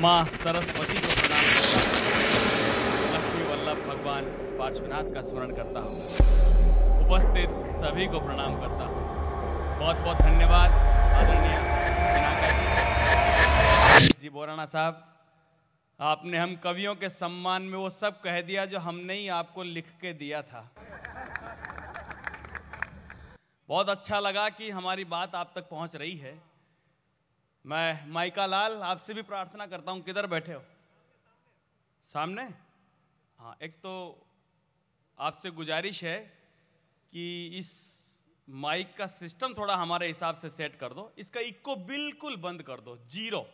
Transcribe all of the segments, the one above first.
माँ सरस्वती को प्रणाम लक्ष्मी वल्लभ भगवान पार्श्वनाथ का स्मरण करता हूँ उपस्थित सभी को प्रणाम करता हूँ बहुत बहुत धन्यवाद आदरणीय जी जी बोराना साहब आपने हम कवियों के सम्मान में वो सब कह दिया जो हमने ही आपको लिख के दिया था बहुत अच्छा लगा कि हमारी बात आप तक पहुंच रही है मैं माइका लाल आपसे भी प्रार्थना करता हूँ किधर बैठे हो सामने हाँ एक तो आपसे गुजारिश है कि इस माइक का सिस्टम थोड़ा हमारे हिसाब से सेट कर दो इसका इको बिल्कुल बंद कर दो जीरो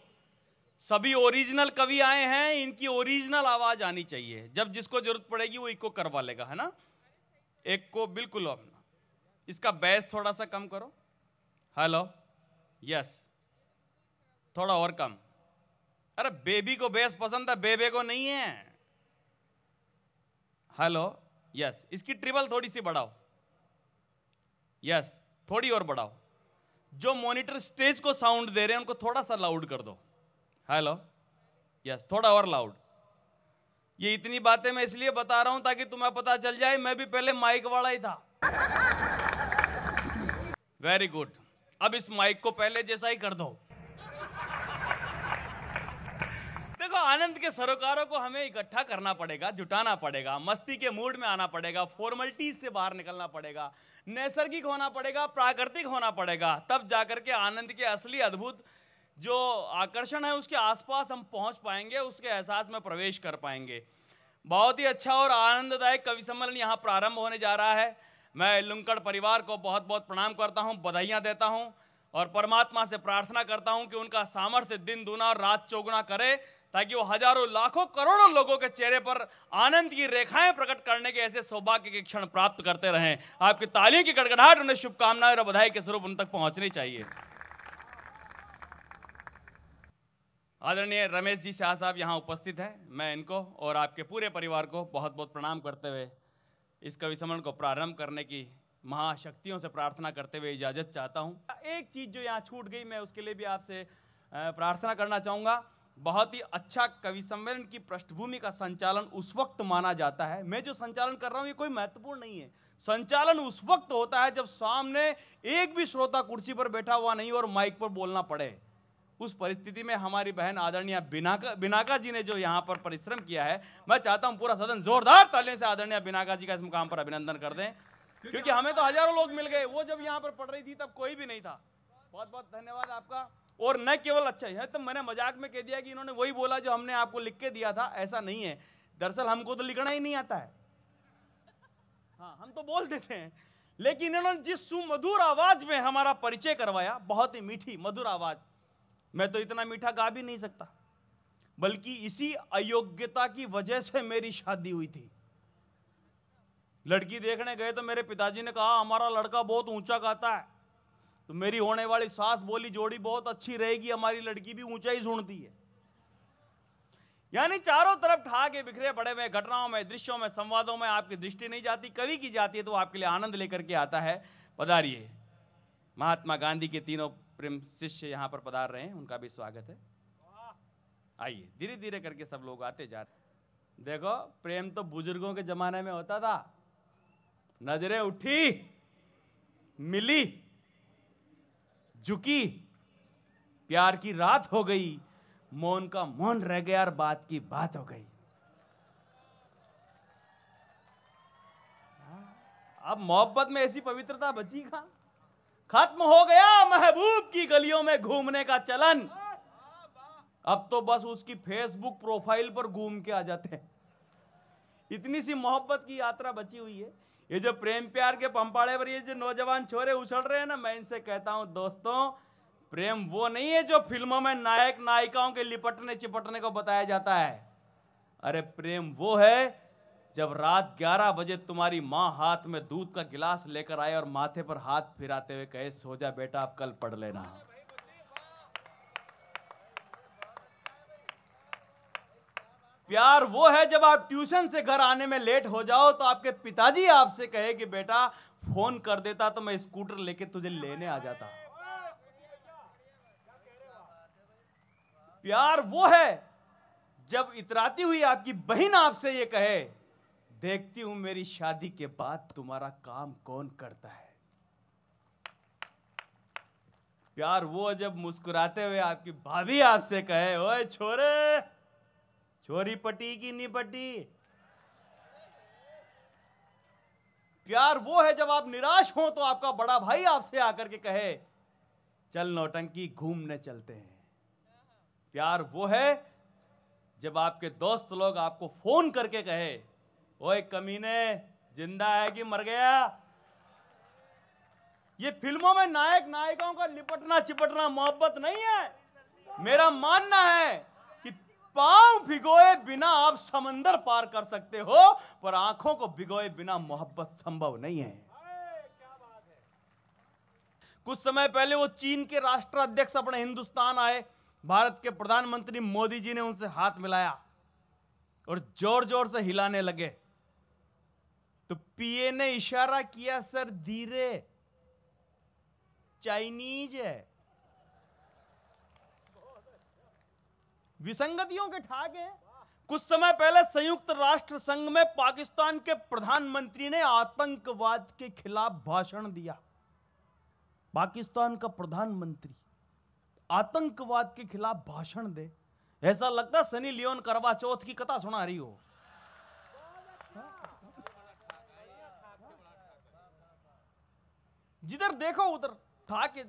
सभी ओरिजिनल कवि आए हैं इनकी ओरिजिनल आवाज़ आनी चाहिए जब जिसको जरूरत पड़ेगी वो इको करवा लेगा है ना एक को बिल्कुल अपना इसका बैस थोड़ा सा कम करो हेलो यस थोड़ा और कम अरे बेबी को बेस पसंद था बेबे को नहीं है हेलो यस इसकी ट्रिबल थोड़ी सी बढ़ाओ यस थोड़ी और बढ़ाओ जो मॉनिटर स्टेज को साउंड दे रहे हैं उनको थोड़ा सा लाउड कर दो हेलो यस थोड़ा और लाउड ये इतनी बातें मैं इसलिए बता रहा हूं ताकि तुम्हें पता चल जाए मैं भी पहले माइक वाला ही था वेरी गुड अब इस माइक को पहले जैसा ही कर दो आनंद के सरोकारों को हमें इकट्ठा करना पड़ेगा जुटाना पड़ेगा मस्ती के मूड में आना पड़ेगा फॉर्मलिटीज से बाहर निकलना पड़ेगा नैसर्गिक होना पड़ेगा प्राकृतिक होना पड़ेगा तब जाकर के आनंद के असली अद्भुत जो आकर्षण है उसके आसपास हम पहुंच पाएंगे उसके एहसास में प्रवेश कर पाएंगे बहुत ही अच्छा और आनंददायक कवि सम्मेलन यहाँ प्रारंभ होने जा रहा है मैं लुंकड़ परिवार को बहुत बहुत प्रणाम करता हूँ बधाइयाँ देता हूँ और परमात्मा से प्रार्थना करता हूँ कि उनका सामर्थ्य दिन दूना और रात चौगुना करे ताकि वो हजारों लाखों करोड़ों लोगों के चेहरे पर आनंद की रेखाएं प्रकट करने के ऐसे सौभाग्य के क्षण प्राप्त करते रहें आपकी तालियों की गड़गड़ाहट उन्हें शुभकामनाएं और बधाई के स्वरूप उन तक पहुंचनी चाहिए आदरणीय रमेश जी शाह साहब यहाँ उपस्थित हैं मैं इनको और आपके पूरे परिवार को बहुत बहुत प्रणाम करते हुए इस कवि समरण को प्रारंभ करने की महाशक्तियों से प्रार्थना करते हुए इजाज़त चाहता हूँ एक चीज़ जो यहाँ छूट गई मैं उसके लिए भी आपसे प्रार्थना करना चाहूंगा बहुत ही अच्छा कवि सम्मेलन की पृष्ठभूमि का संचालन उस वक्त माना जाता है मैं जो संचालन कर रहा हूँ ये कोई महत्वपूर्ण नहीं है संचालन उस वक्त होता है जब सामने एक भी श्रोता कुर्सी पर बैठा हुआ नहीं और माइक पर बोलना पड़े उस परिस्थिति में हमारी बहन आदरणीय बिनाका बिनाका जी ने जो यहाँ पर परिश्रम किया है मैं चाहता हूँ पूरा सदन जोरदार तालियों से आदरणीय बिनाका जी का इस मुकाम पर अभिनंदन कर दें क्योंकि हमें तो हजारों लोग मिल गए वो जब यहाँ पर पढ़ रही थी तब कोई भी नहीं था बहुत बहुत धन्यवाद आपका और न केवल अच्छा है तो मैंने मजाक में कह दिया कि इन्होंने वही बोला जो हमने आपको लिख के दिया था ऐसा नहीं है दरअसल हमको तो लिखना ही नहीं आता है हाँ हम तो बोल देते हैं लेकिन इन्होंने जिस सुमधुर आवाज में हमारा परिचय करवाया बहुत ही मीठी मधुर आवाज मैं तो इतना मीठा गा भी नहीं सकता बल्कि इसी अयोग्यता की वजह से मेरी शादी हुई थी लड़की देखने गए तो मेरे पिताजी ने कहा हमारा लड़का बहुत ऊंचा गाता है तो मेरी होने वाली सास बोली जोड़ी बहुत अच्छी रहेगी हमारी लड़की भी ऊंचाई सुनती है यानी चारों तरफ ठाके बिखरे पड़े हुए घटनाओं में दृश्यों में संवादों में आपकी दृष्टि नहीं जाती कवि की जाती है तो आपके लिए आनंद लेकर के आता है पधारिए महात्मा गांधी के तीनों प्रेम शिष्य यहाँ पर पधार रहे हैं उनका भी स्वागत है आइए धीरे धीरे करके सब लोग आते जा रहे देखो प्रेम तो बुजुर्गों के जमाने में होता था नजरें उठी मिली झुकी प्यार की रात हो गई मौन का मौन रह गया और बात की बात हो गई अब मोहब्बत में ऐसी पवित्रता बची खा खत्म हो गया महबूब की गलियों में घूमने का चलन अब तो बस उसकी फेसबुक प्रोफाइल पर घूम के आ जाते हैं इतनी सी मोहब्बत की यात्रा बची हुई है ये जो प्रेम प्यार के पंपाड़े पर ये जो नौजवान छोरे उछल रहे हैं ना मैं इनसे कहता हूँ दोस्तों प्रेम वो नहीं है जो फिल्मों में नायक नायिकाओं के लिपटने चिपटने को बताया जाता है अरे प्रेम वो है जब रात 11 बजे तुम्हारी माँ हाथ में दूध का गिलास लेकर आए और माथे पर हाथ फिराते हुए कहे सो जा बेटा आप कल पढ़ लेना प्यार वो है जब आप ट्यूशन से घर आने में लेट हो जाओ तो आपके पिताजी आपसे कहे कि बेटा फोन कर देता तो मैं स्कूटर लेके तुझे लेने आ जाता प्यार वो है जब इतराती हुई आपकी बहन आपसे ये कहे देखती हूं मेरी शादी के बाद तुम्हारा काम कौन करता है प्यार वो जब मुस्कुराते हुए आपकी भाभी आपसे कहे ओए छोरे चोरी पटी की नहीं पटी प्यार वो है जब आप निराश हो तो आपका बड़ा भाई आपसे आकर के कहे चल नौटंकी घूमने चलते हैं प्यार वो है जब आपके दोस्त लोग आपको फोन करके कहे ओए कमीने जिंदा है कि मर गया ये फिल्मों में नायक नायिकाओं का लिपटना चिपटना मोहब्बत नहीं है मेरा मानना है पांव भिगोए बिना आप समंदर पार कर सकते हो पर आंखों को भिगोए बिना मोहब्बत संभव नहीं है कुछ समय पहले वो चीन के राष्ट्राध्यक्ष अपने हिंदुस्तान आए भारत के प्रधानमंत्री मोदी जी ने उनसे हाथ मिलाया और जोर जोर से हिलाने लगे तो पीए ने इशारा किया सर धीरे चाइनीज है विसंगतियों के ठाक हैं कुछ समय पहले संयुक्त राष्ट्र संघ में पाकिस्तान के प्रधानमंत्री ने आतंकवाद के खिलाफ भाषण दिया पाकिस्तान का प्रधानमंत्री आतंकवाद के खिलाफ भाषण दे ऐसा लगता सनी लियोन करवा चौथ की कथा सुना रही हो जिधर देखो उधर ठाके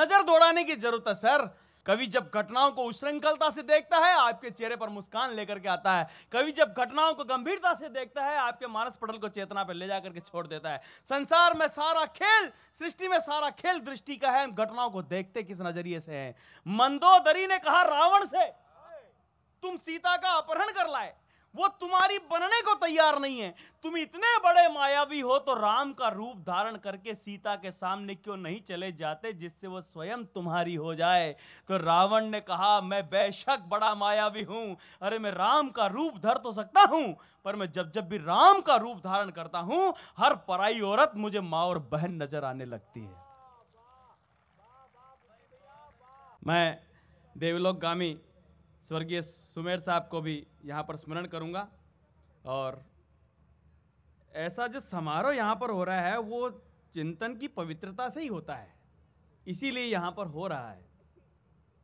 नजर दौड़ाने की जरूरत है सर कवि जब घटनाओं को उश्रृंखलता से देखता है आपके चेहरे पर मुस्कान लेकर के आता है कवि जब घटनाओं को गंभीरता से देखता है आपके मानस पटल को चेतना पर ले जाकर के छोड़ देता है संसार में सारा खेल सृष्टि में सारा खेल दृष्टि का है घटनाओं को देखते किस नजरिए से है मंदोदरी ने कहा रावण से तुम सीता का अपहरण कर लाए वो तुम्हारी बनने को तैयार नहीं है तुम इतने बड़े मायावी हो तो राम का रूप धारण करके सीता के सामने क्यों नहीं चले जाते जिससे वो स्वयं तुम्हारी हो जाए तो रावण ने कहा मैं बेशक बड़ा मायावी हूं अरे मैं राम का रूप धर तो सकता हूं पर मैं जब जब भी राम का रूप धारण करता हूं हर पराई औरत मुझे माँ और बहन नजर आने लगती है मैं देवलोक गामी स्वर्गीय सुमेर साहब को भी यहाँ पर स्मरण करूँगा और ऐसा जो समारोह यहाँ पर हो रहा है वो चिंतन की पवित्रता से ही होता है इसीलिए यहाँ पर हो रहा है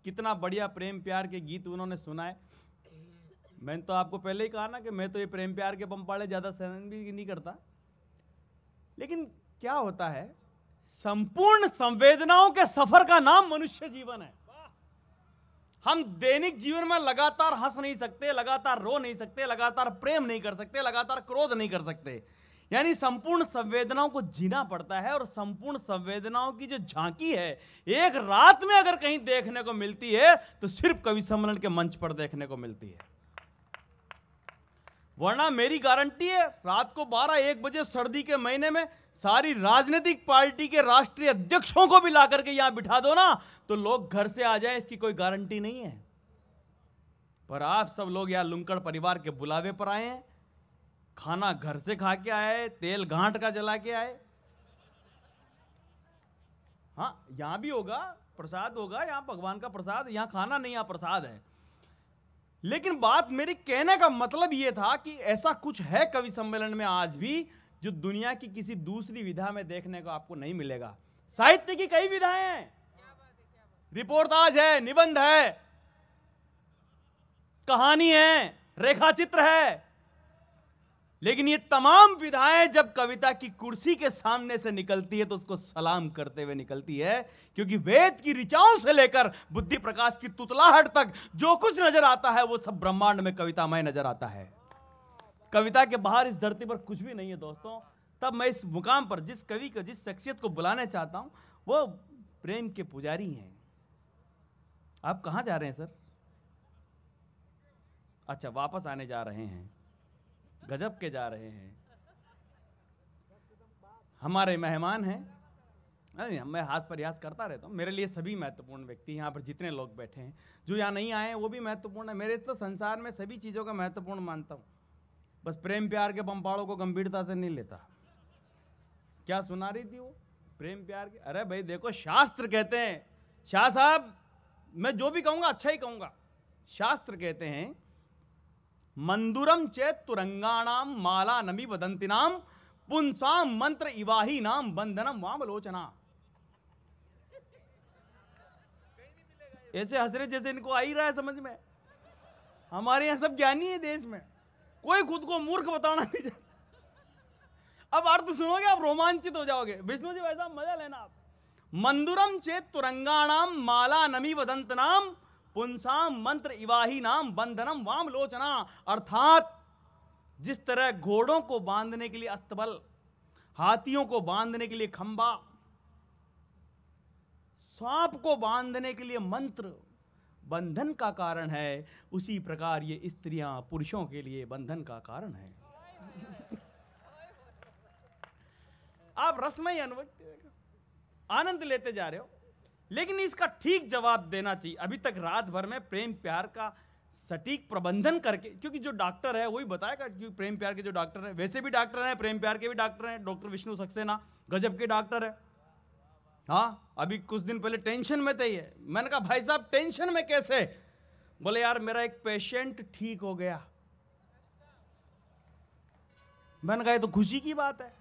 कितना बढ़िया प्रेम प्यार के गीत उन्होंने सुनाए मैंने तो आपको पहले ही कहा ना कि मैं तो ये प्रेम प्यार के पंपाड़े ज़्यादा सहन भी नहीं करता लेकिन क्या होता है संपूर्ण संवेदनाओं के सफर का नाम मनुष्य जीवन है हम दैनिक जीवन में लगातार हंस नहीं सकते लगातार रो नहीं सकते लगातार प्रेम नहीं कर सकते लगातार क्रोध नहीं कर सकते यानी संपूर्ण संवेदनाओं को जीना पड़ता है और संपूर्ण संवेदनाओं की जो झांकी है एक रात में अगर कहीं देखने को मिलती है तो सिर्फ कवि सम्मेलन के मंच पर देखने को मिलती है वरना मेरी गारंटी है रात को बारह एक बजे सर्दी के महीने में सारी राजनीतिक पार्टी के राष्ट्रीय अध्यक्षों को भी ला करके यहां बिठा दो ना तो लोग घर से आ जाए इसकी कोई गारंटी नहीं है पर आप सब लोग यहां लुंकड़ परिवार के बुलावे पर आए हैं खाना घर से खा के आए तेल घाट का जला के आए हाँ यहां भी होगा प्रसाद होगा यहां भगवान का प्रसाद यहां खाना नहीं यहां प्रसाद है लेकिन बात मेरी कहने का मतलब यह था कि ऐसा कुछ है कवि सम्मेलन में आज भी जो दुनिया की किसी दूसरी विधा में देखने को आपको नहीं मिलेगा साहित्य की कई विधाएं हैं रिपोर्टाज है निबंध है कहानी है रेखाचित्र है लेकिन ये तमाम विधाएं जब कविता की कुर्सी के सामने से निकलती है तो उसको सलाम करते हुए निकलती है क्योंकि वेद की रिचाओं से लेकर बुद्धि प्रकाश की तुतलाहट तक जो कुछ नजर आता है वो सब ब्रह्मांड में कवितामय नजर आता है कविता के बाहर इस धरती पर कुछ भी नहीं है दोस्तों तब मैं इस मुकाम पर जिस कवि को जिस शख्सियत को बुलाना चाहता हूँ वो प्रेम के पुजारी हैं आप कहाँ जा रहे हैं सर अच्छा वापस आने जा रहे हैं गजब के जा रहे हैं हमारे मेहमान हैं नहीं मैं हास प्रयास करता रहता हूँ मेरे लिए सभी महत्वपूर्ण व्यक्ति यहाँ पर जितने लोग बैठे हैं जो यहाँ नहीं आए हैं वो भी महत्वपूर्ण है मेरे तो संसार में सभी चीज़ों का महत्वपूर्ण मानता हूँ बस प्रेम प्यार के बम्पाड़ों को गंभीरता से नहीं लेता क्या सुना रही थी वो प्रेम प्यार के अरे भाई देखो शास्त्र कहते हैं शाह साहब मैं जो भी कहूंगा अच्छा ही कहूंगा शास्त्र कहते हैं मंदुरम चेत तुरंगाणाम माला नमी वदंती नाम पुनसाम मंत्र इवाही नाम बंधनम वामलोचना ऐसे हसरे जैसे इनको आ ही रहा है समझ में हमारे यहां सब ज्ञानी है देश में कोई खुद को मूर्ख बताना नहीं चाहता अब अर्थ सुनोगे आप रोमांचित हो जाओगे विष्णु जी वैसा मजा लेना आप मंदुरम चेत तुरंगाणाम माला नमी वदंत नाम पुंसाम मंत्र इवाही नाम बंधनम वाम लोचना अर्थात जिस तरह घोड़ों को बांधने के लिए अस्तबल हाथियों को बांधने के लिए खंबा सांप को बांधने के लिए मंत्र बंधन का कारण है उसी प्रकार ये स्त्रियां पुरुषों के लिए बंधन का कारण है आप रसमय अनुभव आनंद लेते जा रहे हो लेकिन इसका ठीक जवाब देना चाहिए अभी तक रात भर में प्रेम प्यार का सटीक प्रबंधन करके क्योंकि जो डॉक्टर है वही बताएगा क्योंकि प्रेम प्यार के जो डॉक्टर हैं वैसे भी डॉक्टर हैं प्रेम प्यार के भी डॉक्टर हैं डॉक्टर विष्णु सक्सेना गजब के डॉक्टर है हाँ अभी कुछ दिन पहले टेंशन में थे मैंने कहा भाई साहब टेंशन में कैसे बोले यार मेरा एक पेशेंट ठीक हो गया मैंने कहा तो खुशी की बात है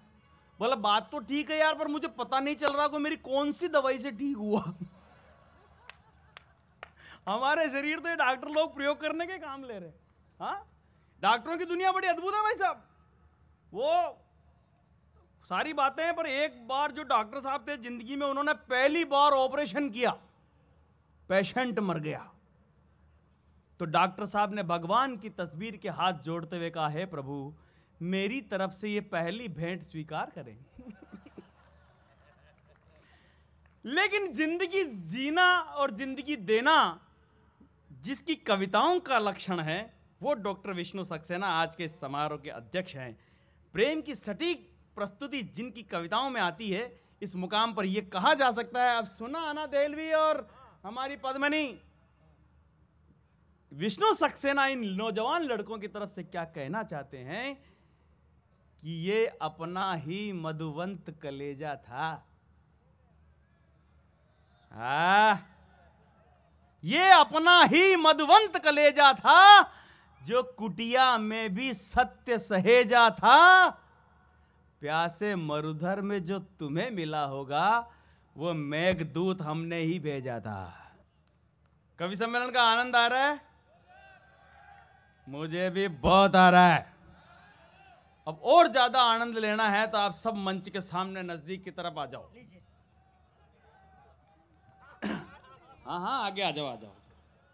बोला बात तो ठीक है यार पर मुझे पता नहीं चल रहा को मेरी कौन सी दवाई से ठीक हुआ हमारे शरीर तो डॉक्टर लोग प्रयोग करने के काम ले रहे हाँ डॉक्टरों की दुनिया बड़ी अद्भुत है भाई साहब वो सारी बातें हैं पर एक बार जो डॉक्टर साहब थे जिंदगी में उन्होंने पहली बार ऑपरेशन किया पेशेंट मर गया तो डॉक्टर साहब ने भगवान की तस्वीर के हाथ जोड़ते हुए कहा है प्रभु मेरी तरफ से ये पहली भेंट स्वीकार करें लेकिन जिंदगी जीना और जिंदगी देना जिसकी कविताओं का लक्षण है वो डॉक्टर विष्णु सक्सेना आज के समारोह के अध्यक्ष हैं प्रेम की सटीक प्रस्तुति जिनकी कविताओं में आती है इस मुकाम पर यह कहा जा सकता है अब सुना आना दहलवी और हमारी पद्मनी विष्णु सक्सेना इन नौजवान लड़कों की तरफ से क्या कहना चाहते हैं कि ये अपना ही मधुवंत कलेजा था आ, हाँ। ये अपना ही मधुवंत कलेजा था जो कुटिया में भी सत्य सहेजा था प्यासे मरुधर में जो तुम्हें मिला होगा वो मेघदूत हमने ही भेजा था कवि सम्मेलन का आनंद आ रहा है मुझे भी बहुत आ रहा है अब और ज्यादा आनंद लेना है तो आप सब मंच के सामने नजदीक की तरफ आ जाओ हाँ हाँ आगे आ जाओ आ जाओ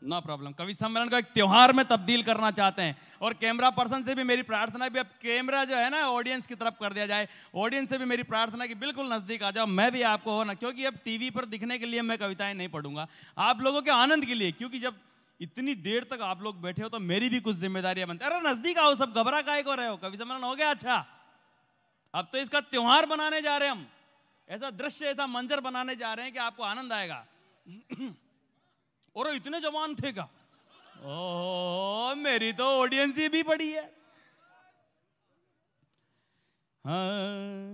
नो प्रॉब्लम कवि सम्मेलन को एक त्यौहार में तब्दील करना चाहते हैं और कैमरा पर्सन से भी मेरी प्रार्थना भी अब कैमरा जो है ना ऑडियंस की तरफ कर दिया जाए ऑडियंस से भी मेरी प्रार्थना कि बिल्कुल नज़दीक आ जाओ मैं भी आपको हो ना क्योंकि अब टीवी पर दिखने के लिए मैं कविताएं नहीं पढ़ूंगा आप लोगों के आनंद के लिए क्योंकि जब इतनी देर तक आप लोग बैठे हो तो मेरी भी कुछ जिम्मेदारियां बनती अरे नज़दीक आओ सब घबरा काय को रहे हो कवि सम्मेलन हो गया अच्छा अब तो इसका त्यौहार बनाने जा रहे हम ऐसा दृश्य ऐसा मंजर बनाने जा रहे हैं कि आपको आनंद आएगा और इतने जवान थे का ओ मेरी तो ऑडियंस ही भी बड़ी है हाँ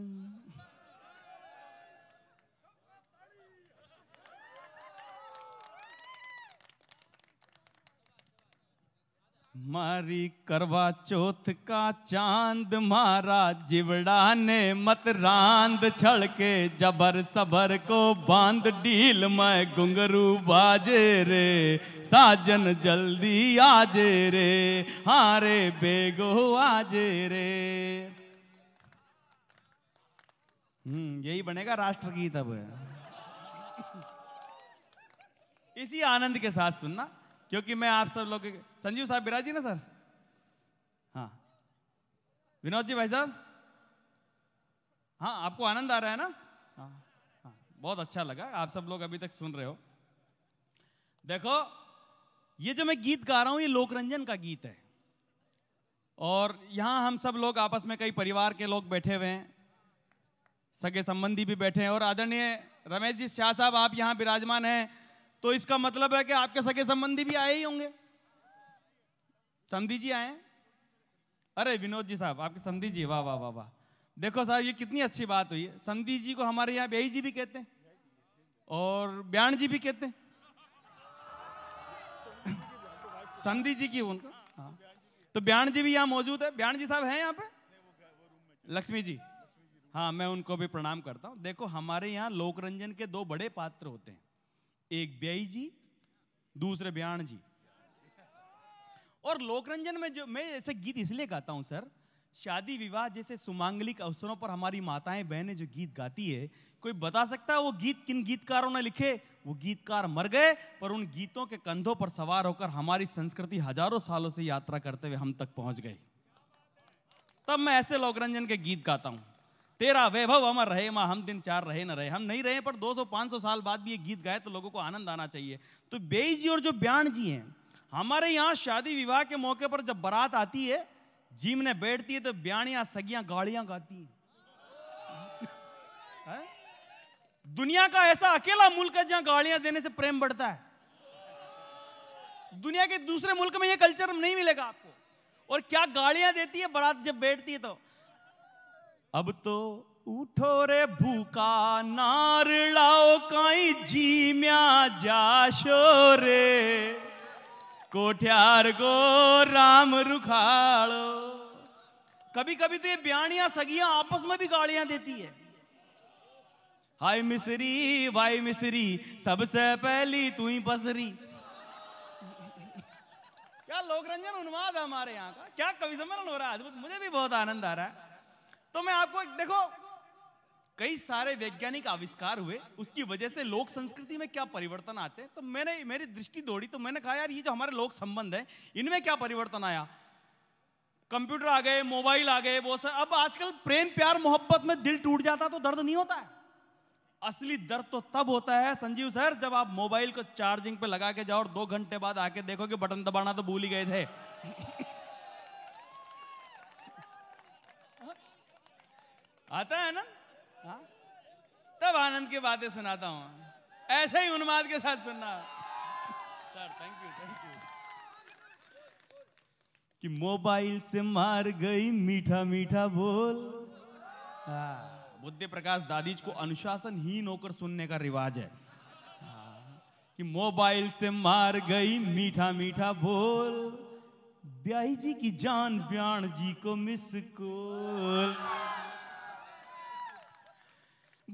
मारी करवा चौथ का चांद मारा जिवड़ा ने मत रांद छड़ के जबर सबर को बांध डील मैं घुंगरू बाजे रे साजन जल्दी आजे रे हारे बेगो आजे रे हम्म यही बनेगा राष्ट्रगीत अब इसी आनंद के साथ सुनना क्योंकि मैं आप सब लोग संजीव साहब बिराजी ना सर हाँ विनोद जी भाई साहब हाँ आपको आनंद आ रहा है ना हाँ हाँ बहुत अच्छा लगा आप सब लोग अभी तक सुन रहे हो देखो ये जो मैं गीत गा रहा हूँ ये लोकरंजन का गीत है और यहाँ हम सब लोग आपस में कई परिवार के लोग बैठे हुए हैं सगे संबंधी भी बैठे हैं और आदरणीय रमेश जी शाह साहब आप यहाँ विराजमान हैं तो इसका मतलब है कि आपके सगे संबंधी भी आए ही होंगे समधी जी आए अरे विनोद जी साहब आपके समधी जी वाह वाह वाह वाह देखो साहब ये कितनी अच्छी बात हुई है समधी जी को हमारे यहाँ ब्याई जी भी कहते हैं और ब्याण जी भी कहते हैं समधी जी की उनका हाँ। तो ब्याण जी भी यहाँ मौजूद है ब्याण जी साहब हैं यहाँ पे लक्ष्मी जी हाँ मैं उनको भी प्रणाम करता हूँ देखो हमारे यहाँ लोकरंजन के दो बड़े पात्र होते हैं एक ब्याई जी दूसरे ब्याण जी और लोकरंजन में जो मैं ऐसे गीत इसलिए गाता हूं सर शादी विवाह जैसे सुमांगलिक अवसरों पर हमारी माताएं बहनें जो गीत गाती है कोई बता सकता है वो गीत किन गीतकारों ने लिखे वो गीतकार मर गए पर उन गीतों के कंधों पर सवार होकर हमारी संस्कृति हजारों सालों से यात्रा करते हुए हम तक पहुंच गई तब मैं ऐसे लोकरंजन के गीत गाता हूं तेरा वैभव अमर रहे माँ हम दिन चार रहे न रहे हम नहीं रहे पर 200-500 साल बाद भी ये गीत गाए तो लोगों को आनंद आना चाहिए तो बेई जी और जो ब्याण जी हैं हमारे यहाँ शादी विवाह के मौके पर जब बारात आती है ने बैठती है तो ब्याणियां सगियाँ गाड़ियां गाती हैं है? दुनिया का ऐसा अकेला मुल्क है जहां गाड़ियां देने से प्रेम बढ़ता है दुनिया के दूसरे मुल्क में ये कल्चर नहीं मिलेगा आपको और क्या गाड़ियां देती है बारात जब बैठती है तो अब तो उठो रे भूखा लाओ काई जी म्या जाशो रे कोठ्यार गो राम रुखाड़ो कभी कभी तो ये बयानिया सगिया आपस में भी गालियां देती है हाय मिसरी वाई मिसरी सबसे पहली तू ही पसरी क्या लोक रंजन उन्माद है हमारे यहाँ का क्या कवि सम्मेलन हो रहा है अद्भुत मुझे भी बहुत आनंद आ रहा है तो मैं आपको एक देखो कई सारे वैज्ञानिक आविष्कार हुए उसकी वजह से लोक संस्कृति में क्या परिवर्तन आते हैं तो मैंने मेरी दृष्टि दौड़ी तो मैंने कहा यार ये जो हमारे लोक संबंध है इनमें क्या परिवर्तन आया कंप्यूटर आ गए मोबाइल आ गए वो सब अब आजकल प्रेम प्यार मोहब्बत में दिल टूट जाता तो दर्द नहीं होता है असली दर्द तो तब होता है संजीव सर जब आप मोबाइल को चार्जिंग पे लगा के जाओ और दो घंटे बाद आके देखो कि बटन दबाना तो भूल ही गए थे आता है ना हा? तब आनंद की बातें सुनाता हूँ ऐसे ही उन्माद के साथ सुनना sir thank you thank you कि मोबाइल से मार गई मीठा मीठा बोल हाँ। बुद्धि प्रकाश दादीज को अनुशासनहीन होकर सुनने का रिवाज है हाँ। कि मोबाइल से मार गई मीठा मीठा बोल ब्याई जी की जान ब्याण जी को मिस कोल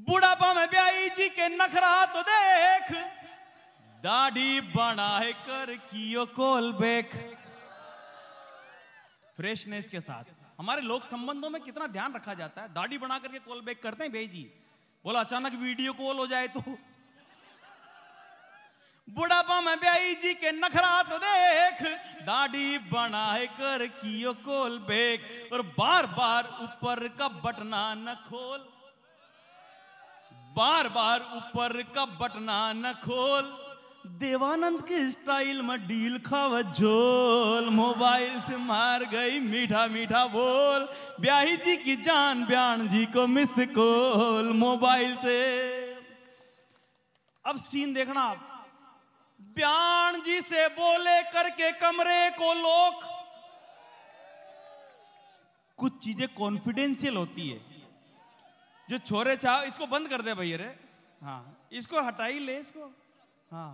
बुढ़ापा में ब्याई जी के नखरा तो देख दाढ़ी बनाए कर कियो कोल बेख फ्रेशनेस के साथ हमारे लोक संबंधों में कितना ध्यान रखा जाता है दाढ़ी बना करके कॉल बैक करते हैं भाई जी बोला अचानक वीडियो कॉल हो जाए तो बुढ़ापा में ब्याई जी के नखरा तो देख दाढ़ी बनाए कर कियो कॉल बेक और बार बार ऊपर का बटना न खोल बार बार ऊपर का बटना न खोल देवानंद के स्टाइल में डील खाव झोल मोबाइल से मार गई मीठा मीठा बोल ब्याही जी की जान ब्यान जी को मिस कॉल मोबाइल से अब सीन देखना आप ब्यान जी से बोले करके कमरे को लोक कुछ चीजें कॉन्फिडेंशियल होती है जो छोरे छाव इसको बंद कर दे भैया रे हाँ इसको हटाई ले इसको हाँ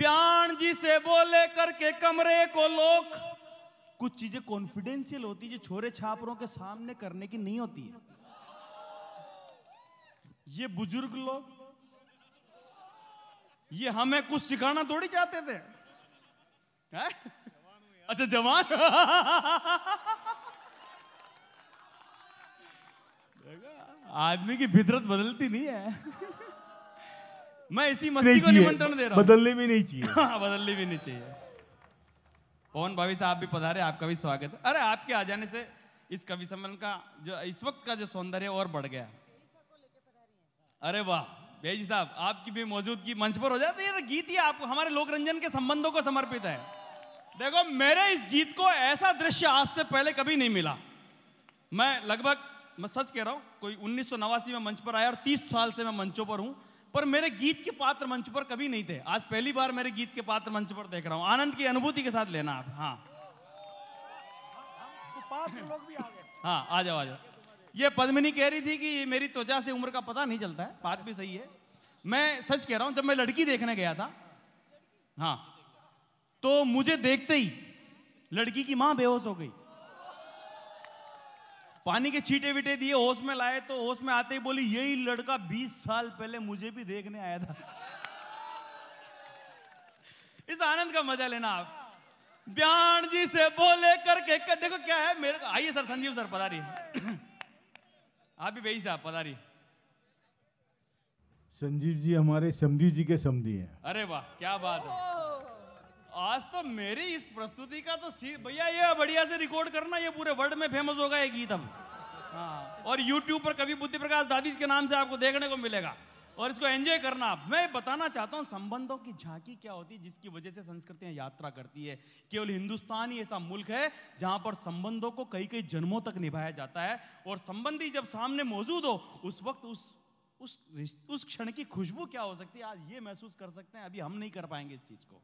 बयान जी से बोले करके कमरे को लोक कुछ चीजें कॉन्फिडेंशियल होती है जो छोरे छापरों के सामने करने की नहीं होती है ये बुजुर्ग लोग ये हमें कुछ सिखाना थोड़ी चाहते थे है? अच्छा जवान देखा आदमी की फितरत बदलती नहीं है मैं इसी मस्ती को निमंत्रण दे रहा हूँ बदलने भी नहीं चाहिए हाँ बदलने भी नहीं चाहिए पवन भाभी साहब भी पधारे आपका भी स्वागत है अरे आपके आ जाने से इस कवि सम्मेलन का जो इस वक्त का जो सौंदर्य और बढ़ गया अरे वाह भेजी साहब आपकी भी मौजूदगी मंच पर हो जाती है तो गीत ही आप हमारे लोक रंजन के संबंधों को समर्पित है देखो मेरे इस गीत को ऐसा दृश्य आज से पहले कभी नहीं मिला मैं लगभग मैं सच कह रहा हूँ कोई उन्नीस में मंच पर आया और तीस साल से मैं मंचों पर हूँ पर मेरे गीत के पात्र मंच पर कभी नहीं थे आज पहली बार मेरे गीत के पात्र मंच पर देख रहा हूँ आनंद की अनुभूति के साथ लेना आप हाँ तो हाँ आ जाओ आ जाओ ये पद्मिनी कह रही थी कि मेरी त्वचा से उम्र का पता नहीं चलता है बात भी सही है मैं सच कह रहा हूं जब मैं लड़की देखने गया था हाँ तो मुझे देखते ही लड़की की मां बेहोश हो गई पानी के छीटे विटे दिए होश में लाए तो होश में आते ही बोली यही लड़का 20 साल पहले मुझे भी देखने आया था इस आनंद का मजा लेना आप बयान जी से बोले करके कर, देखो क्या है मेरे आइए सर संजीव सर पधारी आप भी वही साहब पधारी संजीव जी हमारे समधी जी के समधी हैं अरे वाह क्या बात है आज तो मेरी इस प्रस्तुति का तो भैया ये बढ़िया से रिकॉर्ड करना ये पूरे वर्ल्ड में फेमस होगा ये गीत हम हाँ। और यूट्यूब पर कभी बुद्धि प्रकाश दादी के नाम से आपको देखने को मिलेगा और इसको एंजॉय करना आप मैं बताना चाहता हूँ संबंधों की झांकी क्या होती है जिसकी वजह से संस्कृतियां यात्रा करती है केवल हिंदुस्तान ही ऐसा मुल्क है जहां पर संबंधों को कई कई जन्मों तक निभाया जाता है और संबंधी जब सामने मौजूद हो उस वक्त उस उस उस क्षण की खुशबू क्या हो सकती है आज ये महसूस कर सकते हैं अभी हम नहीं कर पाएंगे इस चीज़ को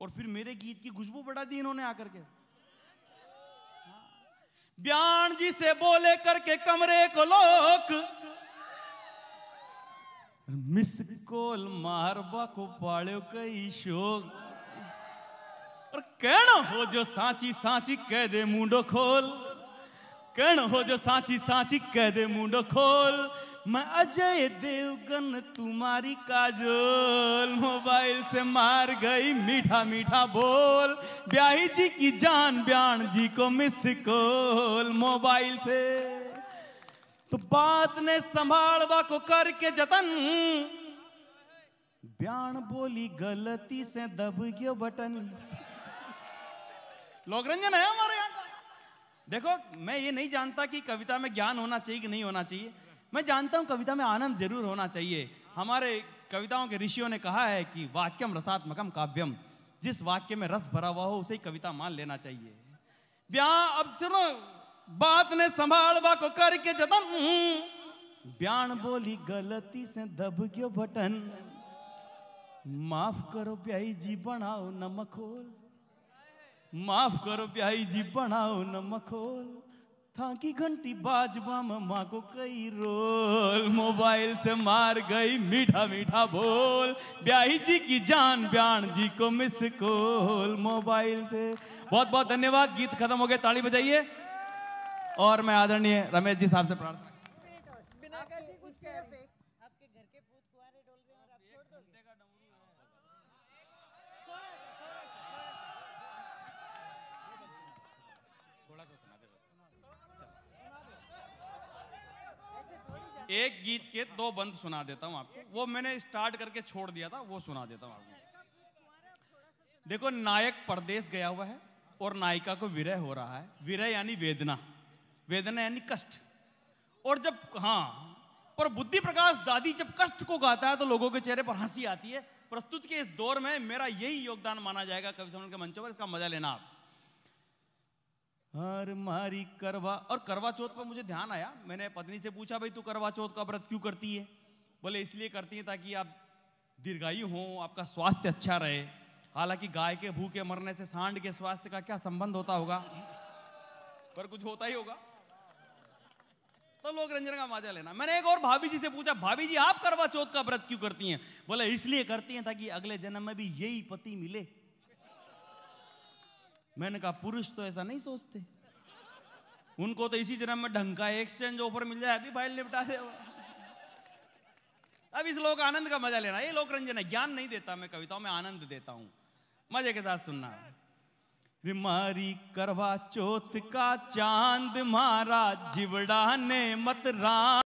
और फिर मेरे गीत की खुशबू बढ़ा दी इन्होंने आकर के हाँ। बयान जी से बोले करके कमरे को लोक मिस कोल मारबा को पाड़ो कई शोक और कण हो जो साची साची कह दे मुंडो खोल कण हो जो साची साची कह दे मुंडो खोल मैं अजय देवगन तुम्हारी काजोल मोबाइल से मार गई मीठा मीठा बोल ब्याही जी की जान ब्याण जी को मिस कॉल मोबाइल से तो बात ने संभालवा को करके जतन ब्याण बोली गलती से दब गयो बटन लोग रंजन है हमारे यहाँ देखो मैं ये नहीं जानता कि कविता में ज्ञान होना चाहिए कि नहीं होना चाहिए मैं जानता हूं कविता में आनंद जरूर होना चाहिए हमारे कविताओं के ऋषियों ने कहा है कि वाक्यम रसात्मकम काव्यम जिस वाक्य में रस भरा हुआ हो उसे ही कविता मान लेना चाहिए ब्याह अब सुनो बात ने संभाल बा को करके जतन बयान बोली गलती से दब गयो बटन माफ करो ब्याई जी बनाओ न मखोल माफ करो ब्याई जी बनाओ न मखोल थाकी घंटी बाजवा मम्मा को कई रोल मोबाइल से मार गई मीठा मीठा बोल ब्याही जी की जान ब्याण जी को मिस कोल मोबाइल से बहुत बहुत धन्यवाद गीत खत्म हो गए ताली बजाइए और मैं आदरणीय रमेश जी साहब से प्रार्थना एक गीत के दो बंद सुना देता हूं आपको वो मैंने स्टार्ट करके छोड़ दिया था वो सुना देता हूं आपको देखो नायक परदेश गया हुआ है और नायिका को विरह हो रहा है विरह यानी वेदना वेदना यानी कष्ट और जब हाँ पर बुद्धि प्रकाश दादी जब कष्ट को गाता है तो लोगों के चेहरे पर हंसी आती है प्रस्तुत के इस दौर में मेरा यही योगदान माना जाएगा कवि सम्मेलन के मंचों पर इसका मजा लेना आप हर मारी करवा और करवा चौथ पर मुझे ध्यान आया मैंने पत्नी से पूछा भाई तू करवा चौथ का व्रत क्यों करती है बोले इसलिए करती है ताकि आप दीर्घायु हो आपका स्वास्थ्य अच्छा रहे हालांकि गाय के भूखे मरने से सांड के स्वास्थ्य का क्या संबंध होता होगा पर कुछ होता ही होगा तो लोग रंजन का मजा लेना मैंने एक और भाभी जी से पूछा भाभी जी आप करवा चौथ का व्रत क्यों करती हैं बोले इसलिए करती हैं ताकि अगले जन्म में भी यही पति मिले मैंने कहा पुरुष तो ऐसा नहीं सोचते उनको तो इसी जन्म में ढंग का एक्सचेंज ऑफर मिल जाए अभी फाइल निपटा दे अब इस लोग आनंद का मजा लेना ये लोक रंजन है ज्ञान नहीं देता मैं कविताओं में आनंद देता हूं मजे के साथ सुनना मारी करवा चौथ का चांद मारा जिवड़ा ने मत राम